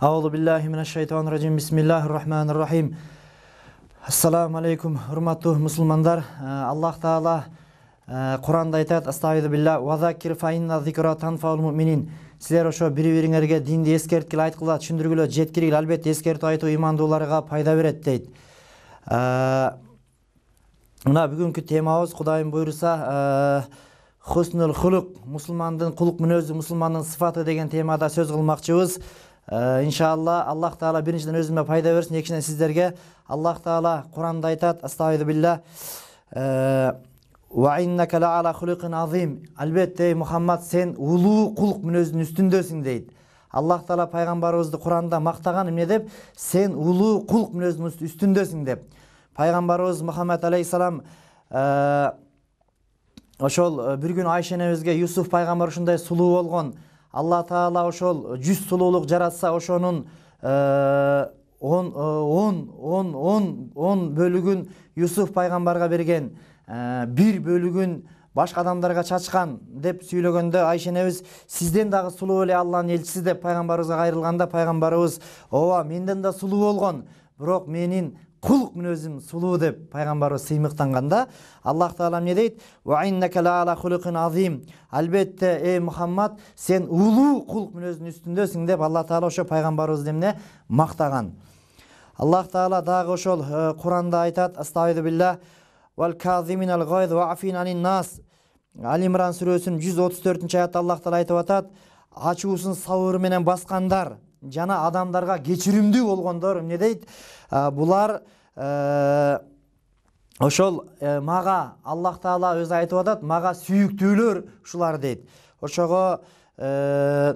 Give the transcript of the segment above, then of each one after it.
Ауылы биллахи мина шайтан раджим. Бисмиллахи рахмани рахим. Ассаламу алейкум, құрметті мұсылмандар. Аллах Таала Құранда айтады: "Астағиду билла ва закир фа зикра танфаул муминин." Сілер ошо бири-бириңерге динди эскерткиле айткыла, түшүндүргүлө, жеткиргиле, албетте эскертүү айтуу имандуларға пайда берет дейт. Мына бүгүнкү темабыз Кудайым бұйырса, хуснул хулук, мусулмандын кулук мүнөзү, мусулмандын сыфаты деген темада сөз кылмакчыбыз иншалла аллах тағала біріншіден өзіме пайда берсін екіншіден сіздерге аллах тағала құранда айтады әлбетте ей мұхаммад сен ұлу құлық мінезінің үстіндесің дейді аллах тағала пайғамбарымызды құранда мақтаған не деп сен ұлу құлық мінезінің үстіндесің деп пайғамбарымыз мұхаммад алейхисалам ошол ә, бір күн айша енемізге юсуф пайғамбар ушундай сулуу болгон алла таала ошол жүз сулуулук жаратса ошонун он он он он он бөлүгүн юсуф пайгамбарга берген бир бөлүгүн башка адамдарга чачкан деп сүйлөгөндө айша энебиз сизден дагы сулуу эле алланын элчиси деп пайгамбарыбызга кайрылганда пайгамбарыбыз ооба менден да сулуу болгон бирок менин құл мүнөзүм өзім сұлу деп пайғамбарымыз сыймықтанғанда аллах таала не дейді әлбетте ей мұхаммад сен ұлу құлық мүнөздүн үстіндесің деп алла таала ошо пайғамбарыбызды эмне мактаган аллах таала дагы ошол э, куранда айтат астаидубилля сүрөсүнүн жүз отуз төртүнчү аятта аллах таала айтып атат ачуусун сабыр менен баскандар жана адамдарга кечиримдүү болгондор эмне дейт булар э, ошол э, мага аллах таала өзү айтып атат мага сүйүктүүлөр ушулар дейт ошого э,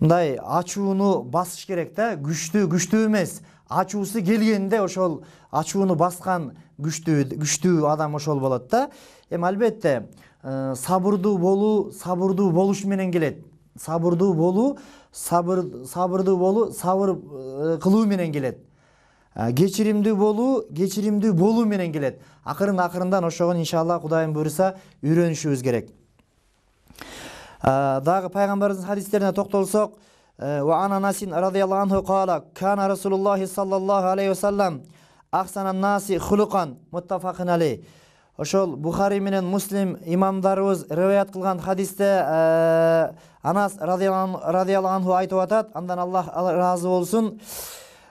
мындай ачууну басыш керек да күчтүү күчтүү эмес ачуусу келгенде ошол ачууну баскан күчтүү күчтүү адам ошол болот да эми албетте сабырдуу болуу сабырдуу болуш менен келет сабырдуу болуу сабыр сабырдуу болуу сабыр кылуу менен келет кечиримдүү болуу кечиримдүү болуу менен келет акырын акырындан ошого иншалла кудайым буюрса үйрөнүшүбүз керек дагы пайгамбарыбыздын хадистерине токтолсок وعن أنس رضي الله عنه قال كان رسول الله صلى الله عليه وسلم наси, الناس خلقا متفق ошол бухари менен муслим имамдарыбыз рываят кылган хадисте э, анас радиаллаху анху айтып атат андан аллах ыраазы болсун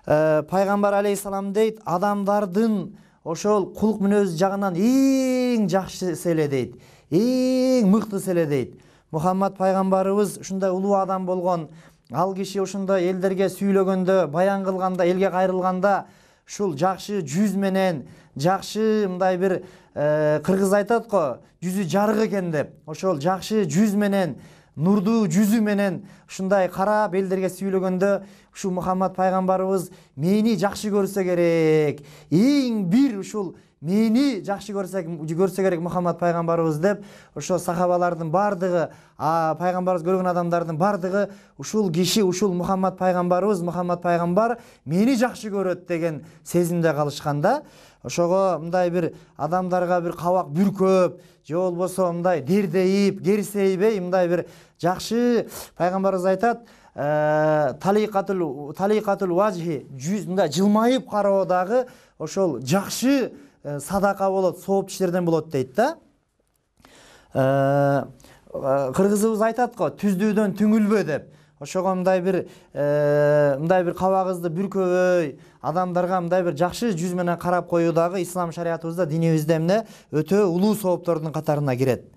э, пайгамбар алейхисалам дейт адамдардын ошол кулк мүнөз жагынан эң жакшысы эле дейт эң мыктысы эле дейт мухаммад пайгамбарыбыз ушундай улуу адам болгон ал киши ушундай элдерге сүйлөгөндө баян кылганда элге кайрылганда шул жақшы жүз менен жақшы мындай бир э, кыргыз айтат го жүзү жарык экен деп ошол жакшы жүз менен нурдуу жүзү менен ушундай карап элдерге сүйлөгөндө ушул мухаммад пайгамбарыбыз мени жакшы көрсө керек эң бир ушул мени жакшы көрсөк көрсө керек мухаммад пайгамбарыбыз деп ошо сахабалардын баардыгы пайгамбарыбыз көргөн адамдардын бардығы ушул киши ушул мухаммад пайгамбарыбыз мухаммад пайгамбар мени жакшы көрөт деген сезимде калышканда ошого мындай бир адамдарга бир кабак бүркөп же болбосо мындай дердейип керсейбей мындай бир жакшы пайгамбарыбыз айтат «Ә, таликатул важхи мындай жылмайып дагы ошол жакшы Э, садақа болады соғып іштерден болады дейді да э, э, қырғызыбыз айтады ғой түздүүдөн түңүлбө деп ошого мындай бир мындай бир кабагыбызды бүркөбөй адамдарга мындай бир жакшы жүз менен карап коюу дагы ислам шариятыбызда динибизде эмне өтө улуу сооптордун катарына кирет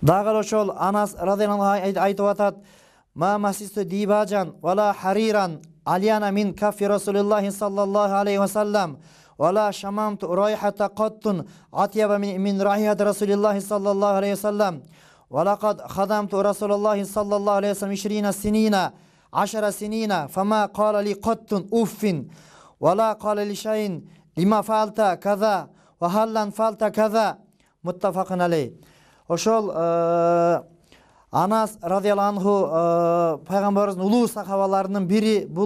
дагы эле ошол анас разиаллаху айтып атат ма масисту дибажан вала хариран алияна мин кафи расулиллахи саллаллаху алейхи вассалам ولا شممت رائحة قط عطيب من رائحة رسول الله صلى الله عليه وسلم ولقد خدمت رسول الله صلى الله عليه وسلم عشرين سنين عشر سنين فما قال لي قط أف ولا قال لي شيء لما فعلت كذا hallan falta kaza muttafaqun alay o'shal anas roziyallohu anhu e, payg'ambarimizni ulug' sahobalarining biri bu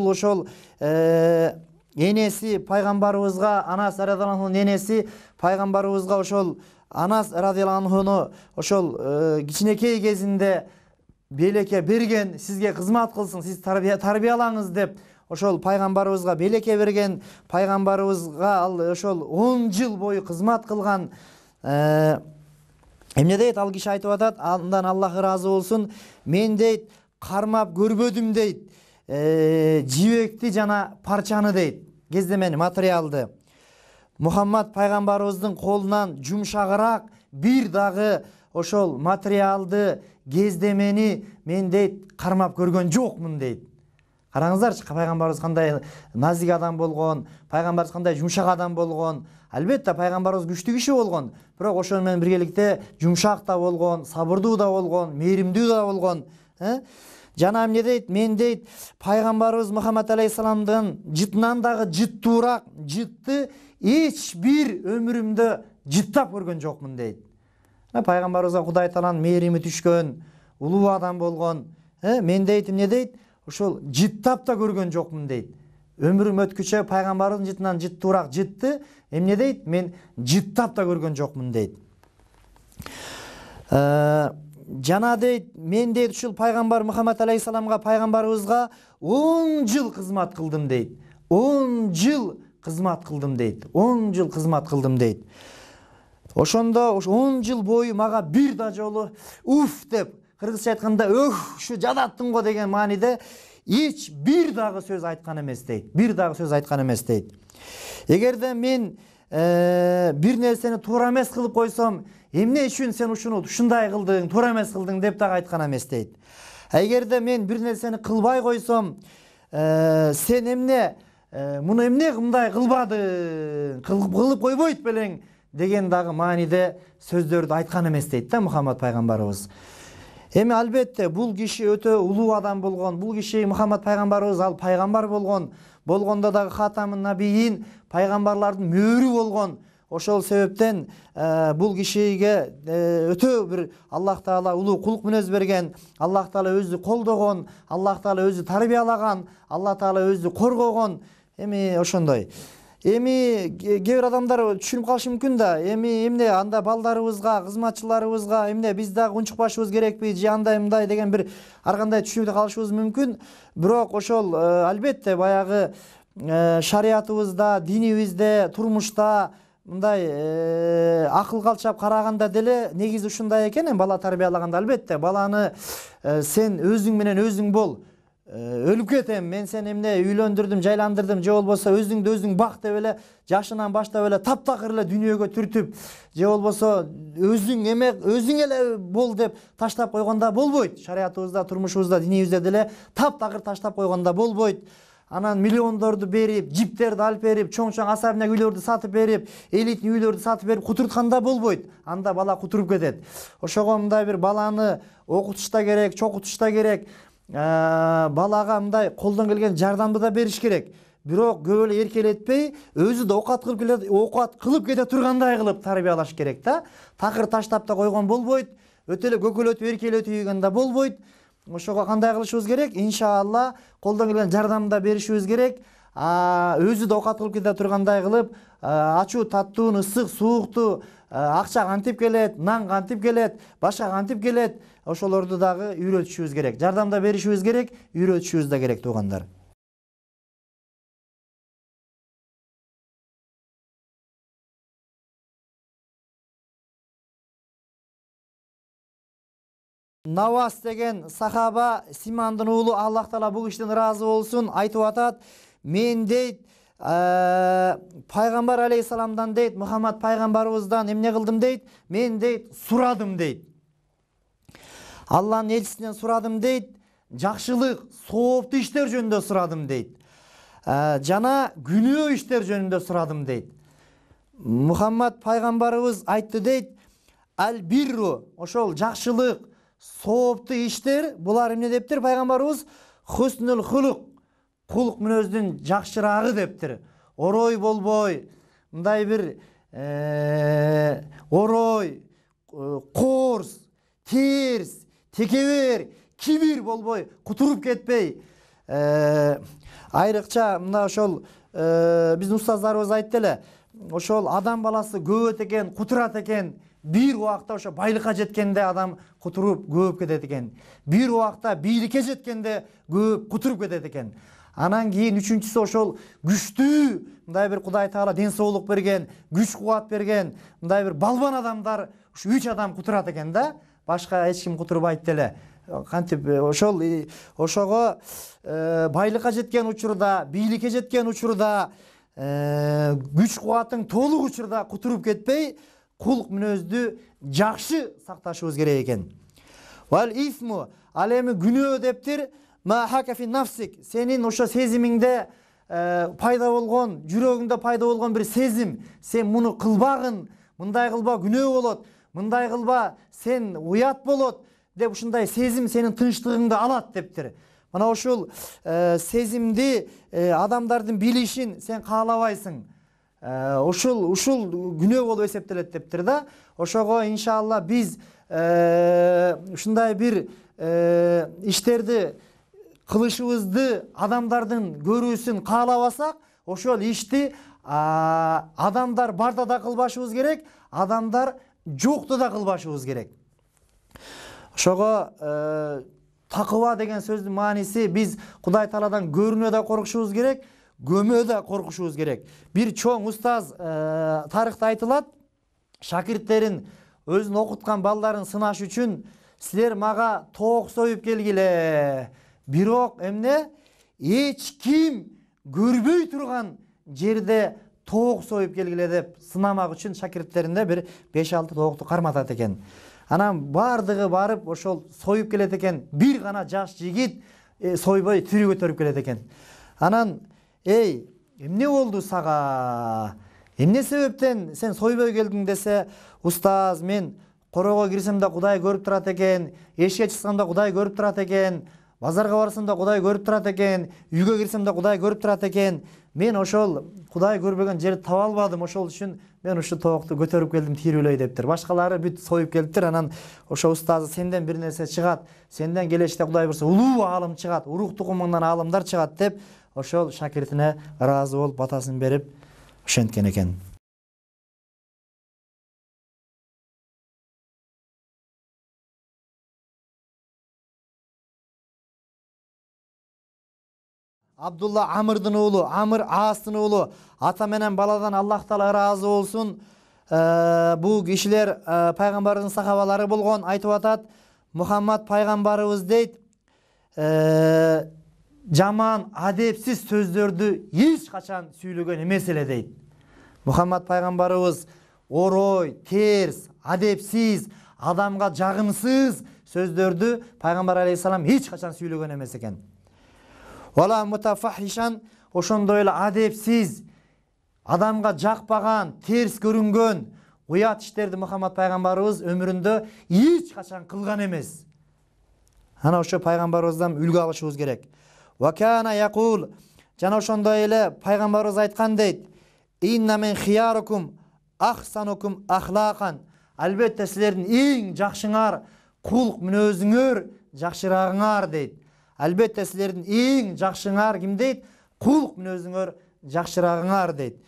энеси пайғамбарыбызға анас радиаллаху энеси пайғамбарыбызға ошол анас анхуну ошол э, кичинекей кезинде белекке берген сизге кызмат кылсын сиз тарбиялаңыз деп ошол пайгамбарыбызга белекке берген пайгамбарыбызга ал ошол он жыл бою кызмат кылган э, эмне дейт ал киши айтып атат андан аллах ыраазы болсун мен дейт кармап көрбөдүм дейт Э, жибекти жана парчаны дейт кездемени материалды мухаммад пайгамбарыбыздын колунан жумшагыраак бир дагы ошол материалды кездемени мен дейт кармап көргөн жокмун дейт караңыздарчы пайгамбарыбыз кандай назик адам болгон пайгамбарыбыз кандай жумшак адам болгон албетте пайгамбарыбыз күчтүү киши болгон бирок ошону менен биргеликте жумшак да болгон сабырдуу да болгон мээримдүү да болгон э? жана эмне дейт мен дейт пайгамбарыбыз мухаммад алейхисаламдын жытынан дагы жыттуураак жытты эч бир өмүрүмдө жыттап көргөн жокмун дейт пайгамбарыбызга кудай тааланын мээрими түшкөн улуу адам болгон мен дейт эмне дейт ушул жыттап да көргөн жокмун дейт өмүрүм өткүчө пайгамбарыбыздын жытынан жыттуураак жытты эмне дейт мен жыттап да көргөн жокмун дейт жана дейт мен дейт ушул пайгамбар мухаммад алейхисаламга пайгамбарыбызга он жыл кызмат кылдым дейт он жыл кызмат кылдым дейт он жыл кызмат кылдым дейт ошондо он жыл бою мага бир да жолу уф деп кыргызча айтканда өх ушу жадаттым го деген мааниде эч бир дагы сөз айткан эмес дейт бир дагы сөз айткан эмес дейт эгерде мен бир нерсени туура эмес кылып койсом эмне үчүн сен ушуну ушундай кылдың туура эмес кылдың деп дагы айткан эмес дейт эгерде мен бир нерсени кылбай койсом ә, сен эмне ә, муну эмне мындай кылбадың кылып койбойт белең деген дагы мааниде сөздөрдү айткан эмес дейт да мухаммад пайгамбарыбыз эми албетте бул киши өтө улуу адам болгон бул киши мухаммад пайгамбарыбыз ал пайгамбар болгон болгондо дагы хатамын набийин пайгамбарлардын мөөрү болгон ошол себептен э, бул кишиге э, өтө бир аллах таала улуу кулк мүнөз берген аллах таала өзү колдогон аллах таала өзү тарбиялаган Аллах таала өзү коргогон эми ошондой эми кээ бир адамдар түшүнүп калышы мүмкүн да эми эмне анда балдарыбызга кызматчыларыбызга эмне биз дагы унчукпашыбыз керекпи же андай мындай деген бир ар кандай түшүнүктө калышыбыз мүмкүн бирок ошол э, албетте баягы шариятыбызда динибизде турмушта мындай э, акыл калчап караганда деле негизи ушундай экен эми бала тарбиялаганда албетте баланы э, сен өзүң менен өзүң бол э, өлүп кетем мен сени эмне үйлөндүрдүм жайландырдым же болбосо өзүңдү өзүң бак деп эле жашынан баштап эле таптакыр эле дүйнөгө түртүп же болбосо өзүң эме өзүң эле бол деп таштап койгонда болбойт шариятыбызда турмушубузда динибизде деле таптакыр таштап койгонда болбойт анан миллиондорду берип жиптерди алып берип чоң чоң особняк үйлөрдү сатып берип элитный үйлөрдү сатып берип кутуртканда болбойт анда бала кутуруп кетет ошого мындай бир баланы окутуш да керек чокутуш да керек балага мындай колдон келген жардамды да бериш керек бирок көп эле эркелетпей өзү да оокат кылып келе оокат кылып кете тургандай кылып тарбиялаш керек да такыр таштап да койгон болбойт өтө эле көкөлөтүп ийген да болбойт ошого кандай кылышыбыз керек иншаалла, колдон келген жардам да беришибиз керек өзү да оокат кылып кете тургандай кылып ачуу таттууну ысык суукту акча кантип келет нан кантип келет башка кантип келет ошолорду дагы үйрөтүшүбүз керек жардам да беришибиз керек үйрөтүшүбүз да керек туугандар навас деген сахаба симандын уулу аллах таала бул кишиден ыраазы болсун айтып атат мен дейт ә, пайғамбар алейхисаламдан дейт мұхаммад пайгамбарыбыздан эмне кылдым дейт мен дейт сурадым дейт алланын элчисинен сурадым дейт жакшылык сооптуу иштер жөнүндө сұрадым дейт жана күнөө иштер жөнүндө сұрадым дейт мухаммад пайгамбарыбыз айтты дейт ал бирру ошол жакшылык сооптуу иштер булар эмне дептир пайгамбарыбыз хуснул хулук кулук мүнөздүн жакшыраагы дептир орой болбой мындай бир орой коорс терс текебер кибир болбой кутуруп кетпей айрыкча мына ошол биздин устаздарыбыз айтты эле ошол адам баласы көп экен кутурат экен бир убакта ошо байлыкка жеткенде адам кутуруп көөп кетет экен бир убакта бийликке жеткенде көөп кутуруп кетет экен анан кийин үчүнчүсү ошол күчтүү мындай бир кудай таала ден соолук берген күч кубат берген мындай бир балбан адамдар ушу үч адам кутурат экен да башка эч ким кутурбайт деле кантип ошол ошого байлыкка жеткен учурда бийликке жеткен учурда күч кубатың толук учурда кутуруп кетпей құлық мүнөздү жакшы сакташыбыз керек екен. вал исму ал эми күнөө дептир нафсик сенин ошо сезимиңде пайда болгон жүрөгүңдө пайда болгон бир сезим сен муну кылбагын мындай кылба күнөө болот мындай кылба сен уят болот деп ушундай сезим сенин тынчтыгыңды алат дептир мына ушул сезимди адамдардын билишин сен каалабайсың ушул ушул күнөө болуп эсептелет дептир да ошого иншаалла биз ушундай бир иштерди кылышыбызды адамдардын көрүүсүн каалабасак ошол ишти адамдар барда да кылбашыбыз керек адамдар жокто да кылбашыбыз керек ошого такыба деген сөздүн мааниси биз кудай тааладан көрүнө да коркушубуз керек көмө да коркушубуз керек бир чоң устаз тарыхта айтылат шакирттерин өзін оқытқан балдарын сынаш үчүн силер мага тоок союп келгиле бирок эмне эч ким көрбөй турган жерде тоок союп келгиле деп сынамак үчүн шакирттеринде бир беш алты тоокту карматат экен анан баардыгы барып ошол союп келет экен бир гана жаш жигит сойбой тирүү көтөрүп келет экен анан Эй, эмне болду сага эмне себептен сен сойбой келдиң десе устаз мен короого кирсем да кудай көрүп турат экен эшикке чыксам да кудай көрүп турат экен базарга барсам да кудай көрүп турат экен үйгө кирсем да кудай көрүп турат экен мен ошол кудай көрбөгөн жерди таба албадым ошол үчүн мен ушул тоокту көтөрүп келдим тирүүлөй дептир башкалары бүт союп келиптир анан ошо устазы сенден бир нерсе чыгат сенден келечекте кудай буюрса улуу аалым чыгат урук тукумуңдан аалымдар чыгат деп ошол шакиртине ыраазы болуп батасын берип ошенткен экен абдулла амырдын уулу амыр аастын уулу ата менен баладан аллах таала ыраазы болсун э, бул кишилер э, пайгамбардын сахабалары болгон айтып атат мухаммад пайгамбарыбыз дейт э, жаман әдепсіз сөздерді ешқашан сөйлеген емес еле дейді мұхаммад пайғамбарымыз орой терс, әдепсіз адамға жағымсыз сөздерді пайғамбар алейхисалам ешқашан сөйлеген емес екен уала мутафахишан ошондой эле адепсиз адамға жақпаған теріс көрінген ұят іштерді мұхаммад пайғамбарыбыз өмірінде ешқашан қылған емес ана ошо пайғамбарыбыздан үлгі алышыбыз керек вакана якул жана ошондой эле пайгамбарыбыз айткан дейт инна мен хиярукум ахсанукум ахлакан албетте силердин эң жакшыңар кулк мүнөзүңөр жакшырагыңар дейт албетте силердин эң жакшыңар ким дейт кулк мүнөзүңөр жакшырагыңар дейт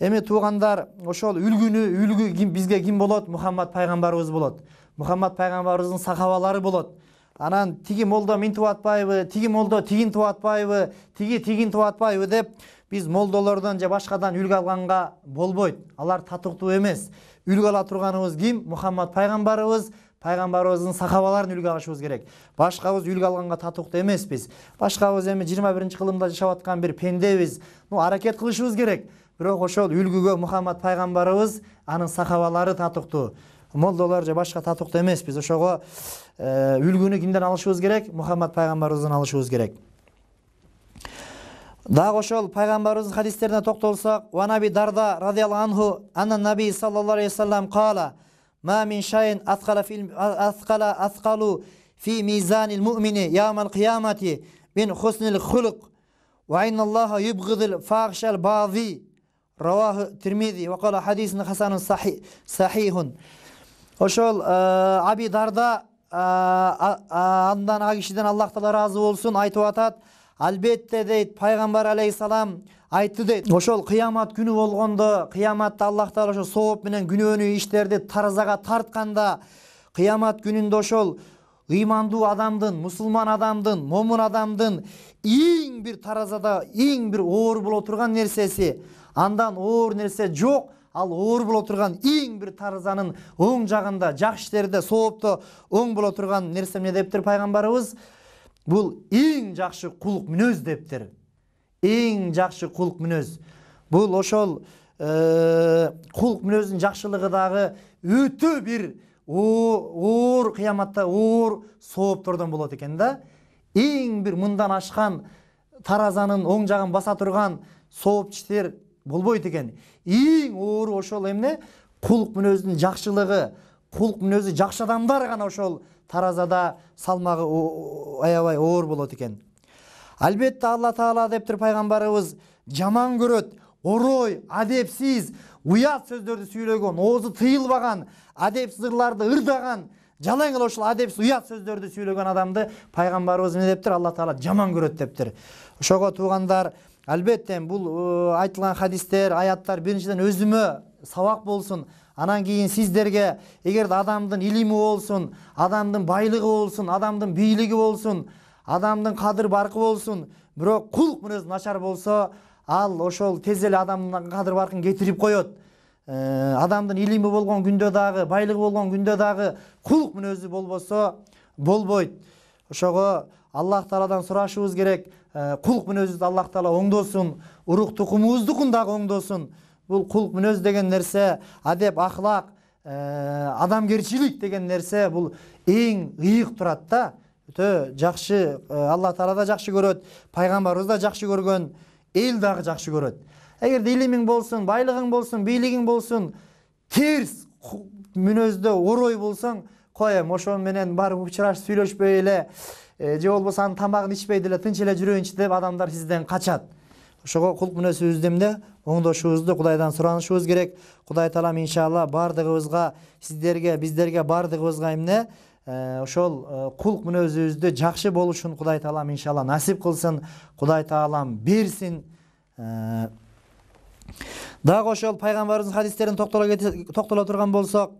эми туугандар ошол үлгүнү үлгү бизге ким болот мухаммад пайгамбарыбыз болот мухаммад пайгамбарыбыздын сахабалары болот анан тиги молдо минтип атпайбы тиги молдо тигинтип атпайбы тиги тигинтип атпайбы деп биз молдолордон же башкадан үлгү алганга болбойт алар татыктуу эмес үлгү ала турганыбыз ким мухаммад пайгамбарыбыз пайгамбарыбыздын сахабаларын үлгү алышыбыз керек башкабыз үлгү алганга татыктуу эмеспиз башкабыз эми жыйырма биринчи кылымда жашап аткан бир пендебиз ну аракет кылышыбыз керек бирок ошол үлгүгө мухаммад пайгамбарыбыз анын сахабалары татыктуу молдолор же башка татыктуу эмеспиз ошого үлгүнү кимден алышыбыз керек мухаммад пайгамбарыбыздан алышыбыз керек дагы ошол пайгамбарыбыздын хадистерине токтолсок ванаби дарда радиаллаху анху анна наби саллаллаху алейхи вассалам каала ма мин шайин аскала аскалу фи мизанил мумини ямал кыямати мин хуснил хулук ва инна аллаха юбгидил фахшал бази رواه ترمذي وقال حديث حسن صحيح صحيح ошол аби дарда андан ал кишиден аллах таала разы болсун айтып атат албетте дейт пайгамбар алейхисалам айтты дейт ошол кыямат күнү болгондо кыяматта аллах таала ошо сооп менен күнөөнү иштерди таразага тартканда кыямат күнүндө ошол ыймандуу адамдын мусулман адамдын момун адамдын эң бир таразада эң бир оор боло турган нерсеси андан оор нерсе жок ал оор боло турган эң бир таразанын оң жагында жакшы иштерде соопту оң боло турган нерсе эмне дептир пайгамбарыбыз бул эң жакшы кулук мүнөз дептир эң жакшы кулук мүнөз бул ошол э, кулук мүнөздүн жакшылыгы дагы өтө бир оор кыяматта оор сооптордон болот экен да эң бир мындан ашкан таразанын оң жагын баса турган сооп иштер болбойт екен. эң оору ошол эмне кулк мүнөздүн жакшылыгы кулк мүнөзү жакшы адамдар гана ошол таразада салмагы аябай оор болот экен албетте алла таала дептир пайгамбарыбыз жаман көрөт орой адепсиз уят сөздөрдү сүйлөгөн оозу тыйылбаган адепсиз ырларды ырдаган жалаң эле ошол адепсиз уят сөздөрдү сүйлөгөн адамды пайгамбарыбыз эмне дептир алла таала жаман көрөт дептир ошого туугандар албетте бұл айтылған хадистер аяттар біріншіден өзіме сабақ болсын. анан кейін сиздерге эгерде адамдың илими болсын, адамдың байлығы болсын, адамдың бийлиги болсын, адамдың кадыр барқы болсын, бірок құлық мүнөзү начар болса, ал ошол тез эле ә, адамдын кадыр баркын кетирип коет адамдын илими болгон күндө дагы байлыгы болгон күндө дагы кулк мүнөзү болбосо болбойт ошого аллах тааладан сурашыбыз керек құлық мүнөзүбүздү аллах таала оңдосын, ұрық тукумубузду дагы оңдосын бұл құлық мүнөз деген нерсе адеп ахлак ә, адамгершілік деген нәрсе, бұл ең ыйык тұрады да өтө жакшы ә, алла таала да жақсы көрөт пайғамбарымыз да жакшы көрген, ел дағы жакшы көрөт эгерде ілімің болсын байлығың болсын билігің болсын терс мүнөздө орой болсаң, қоямын ошону менен барып учурашып сүйлөшпөй же болбосо тамагын ичпей деле тынч эле жүрөйүнчү деп адамдар сизден качат ошого кулк эмне оңдошубузду кудайдан суранышыбыз керек кудай таалам иншалла баардыгыбызга сиздерге биздерге баардыгыбызга эмне ошол кулк мүнөзүбүздү жакшы болушун кудай таалам иншалла насип кылсын кудай таалам берсин дагы ошол пайгамбарыбыздын хадистерине токтоло турган болсок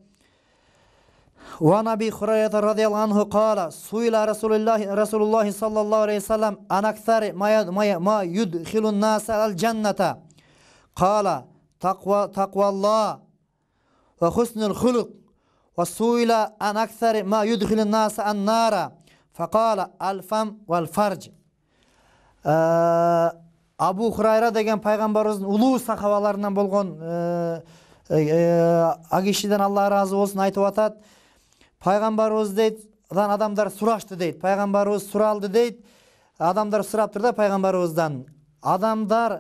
وعن أبي هريرة رضي الله عنه قال سئل رسول الله رسول الله صلى الله عليه وسلم عن أكثر ما ما يدخل الناس الجنة قال تقوى تقوى الله وحسن الخلق وسئل عن أكثر ما يدخل الناس النار فقال الفم والفرج ee, Abu Hurayra degan payg'ambarimizning ulug' sahobalaridan bo'lgan e, e, agishiydan Alloh rozi bo'lsin пайғамбарыбыз дейдідан адамдар сұрашты дейді пайғамбарымыз сұралды дейді адамдар сұрап тұр да пайғамбарымыздан адамдар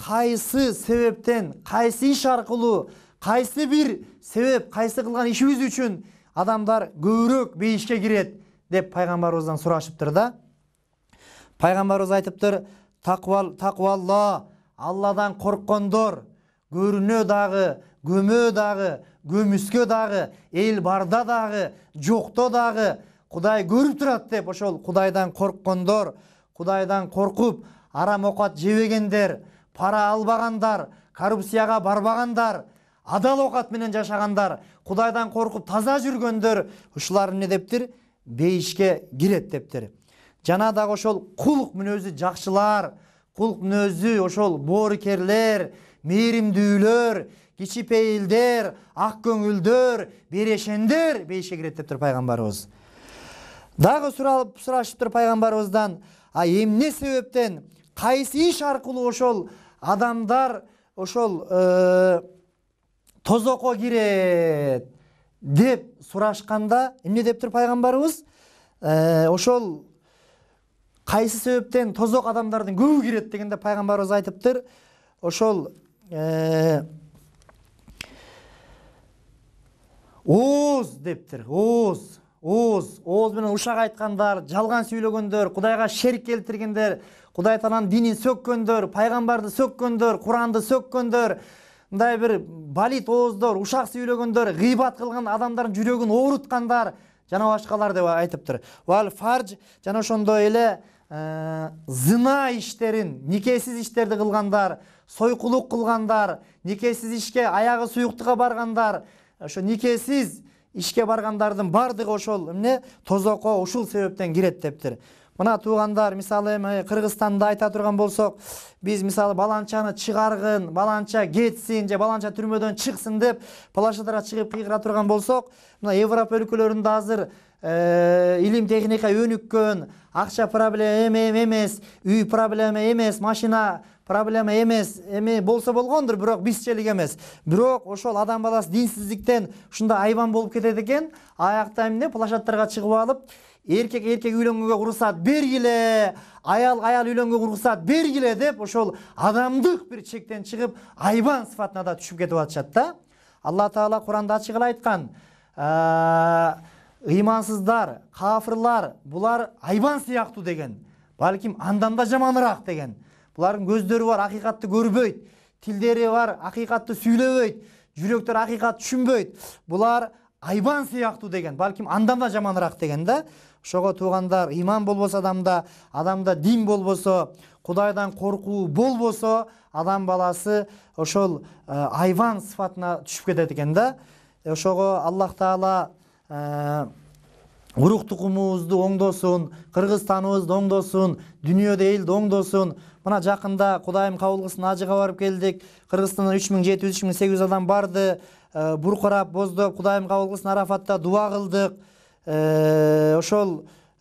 қайсы себептен қайсы іш арқылы қайсы бір себеп қайсы қылған ішіміз үшін адамдар көбірек бейішке кіреді деп пайғамбарымыздан сұрашып тұр да пайғамбарымыз айтып тұр тақуалла алладан қорыққандар көріне дағы көмө дагы көмүскө дагы эл барда дагы жокто дагы кудай көрүп турат деп ошол кудайдан корккондор Құдайдан қорқып, арам оқат жевегендер. пара албағандар, коррупцияга барбағандар. адал оқат менен жашағандар. Құдайдан коркуп таза жүргөндөр ушулар не дептір? Бейішке кирет дептір. жана дагы ошол кулк мүнөзү жакшылар кулк мүнөзү ошол боорукерлер мээримдүүлөр кичипейилдер ак көңүлдөр берешендер бейишке кирет деп тур Дағы дагы сұрашып тұр пайгамбарыбыздан а эмне себептен кайсы иш аркылуу ошол адамдар ошол тозокко кирет деп сурашканда эмне дептир пайгамбарыбыз ошол кайсы себептен тозок адамдардын көбү кирет дегенде пайгамбарыбыз айтыптыр ошол ооз деп тұр ооз ооз менен ушак айткандар жалган сүйлөгөндөр кудайга шерик келтиргендер кудай тааланын динин сөккөндөр пайгамбарды сөккөндөр куранды сөккөндөр мындай бир балит ооздор ушак сүйлөгөндөр гыйбат кылган адамдардын жүрөгүн ооруткандар жана башкалар деп айтыптыр вал фарж жана ошондой эле э, зына иштерин никесиз иштерди кылгандар сойқулық қылғандар некесіз ішке аяғы сұйықтыққа барғандар ошо некесіз ишке барғандардың баардыгы ошол эмне тозокко ушул себептен кирет дептир мына туугандар мисалы эми кыргызстанда айта турган болсок биз мисалы баланчаны чыгаргын баланча кетсин же баланча түрмөдөн чыксын деп площадьга чыгып кыйкыра турган болсок мына европа өлкөлөрүндө азыр э, илим техника өнүккөн акча проблема эмес үй проблема эмес машина проблема емес эми болсо болгондур бирок бизчелик эмес бирок ошол адам баласы динсиздиктен ушундай айбан болуп кетет экен аякта эмне площадтарга чыгып алып эркек эркек үйлөнгөнгө уруксат бергиле аял аял үйлөнгөнгө уруксат бергиле деп ошол адамдык бир чектен чыгып айбан сыпатына да түшүп кетип атышат да алла таала куранда ачык эле айткан «Э, ыймансыздар кафырлар булар айбан сыяктуу деген балким андан да жаманыраак деген бұлардың көздері бар ақиқатты көрбөйт тілдері бар ақиқатты сүйлөбөйт Жүректер ақиқатты түшүнбөйт бұлар айбан сияқты деген балким андан да жаманырақ деген да ошого туугандар иман болбосо адамда адамда дин болбосо кудайдан коркуу болбосо адам баласы ошол ә, айбан сыпатына түшүп кетет экен да ошого ә, аллах таала урук тукумубузду оңдосун кыргызстаныбызды оңдосун дүйнөдө элди оңдосун мына жақында құдайым қабыл қылсын ажыға барып келдік қырғызстаннан үч миң жети жүз үч жүз адам барды ә, буркурап боздоп құдайым қабыл қылсын арафатта дуа қылдық ә, ошол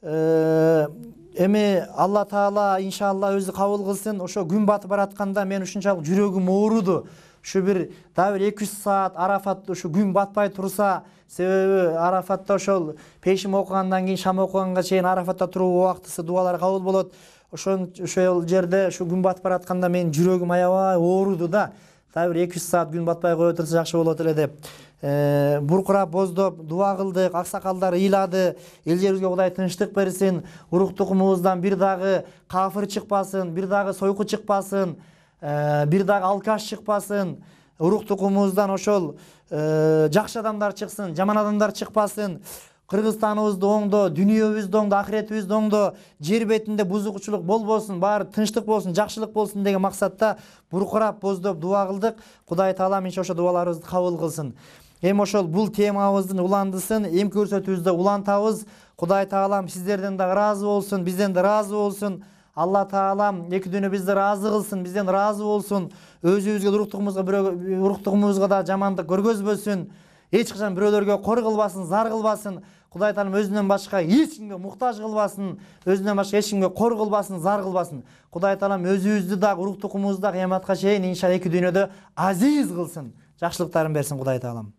ә, эми алла таала иншалла өзү қабыл қылсын ошо күн батып баратканда мен ушунчалык жүрөгүм ооруду ушу бир дагы бир эки үч саат арафат ушу күн батпай турса себеби арафатта ошол пешим окугандан кийин шам окуганга чейин арафатта туруу убактысы дубалар кабыл болот ошол жерде ушу күн батып баратканда менин жүрөгүм аябай ооруду да дагы бир эки үч саат күн батпай кое турса жакшы болот эле деп э, буркурап боздоп дуба кылдык аксакалдар ыйлады эл жерибизге кудай тынчтык берсин тукумубуздан бир дагы кафыр чыкпасын бир дагы сойку чыкпасын э, бир дагы алкаш чыкпасын тукумубуздан ошол э, жакшы адамдар чыксын жаман адамдар чыкпасын кыргызстаныбызды оңдо дүйнөбүздү оңдо акыретибизди оңдо жер бетинде бузукчулук болбосун баары тынчтык болсун жакшылык болсун деген максатта буркурап боздоп дуба кылдык кудай таалам инша ошо дубаларыбызды кабыл кылсын эми ошол бул темабыздын уландысын эми көрсөтүүбүздө улантабыз кудай таалам сиздерден да ыраазы болсун бизден да ыраазы болсун алла таалам эки дүйнө бизди ыраазы кылсын бизден ыраазы болсун өзүбүзгө уруктугумузга уруктугумузга да жамандык көргөзбөсүн эч качан бирөөлөргө кор кылбасын зар кылбасын құдай тағалам өзінен басқа ешкімге мұқтаж қылбасын өзінен басқа ешкімге қор қылбасын зар қылбасын құдай тағалам өзіңізді дағы рух да қияматқа шейін иншалла екі дүниеде азиз қылсын жақсылықтарын берсін құдай тағалам